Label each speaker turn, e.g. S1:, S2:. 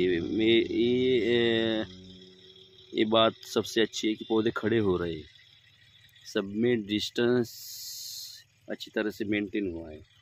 S1: ये
S2: ये ये बात सबसे अच्छी है कि पौधे खड़े हो रहे हैं
S3: सब में डिस्टेंस अच्छी तरह से मेंटेन हुआ है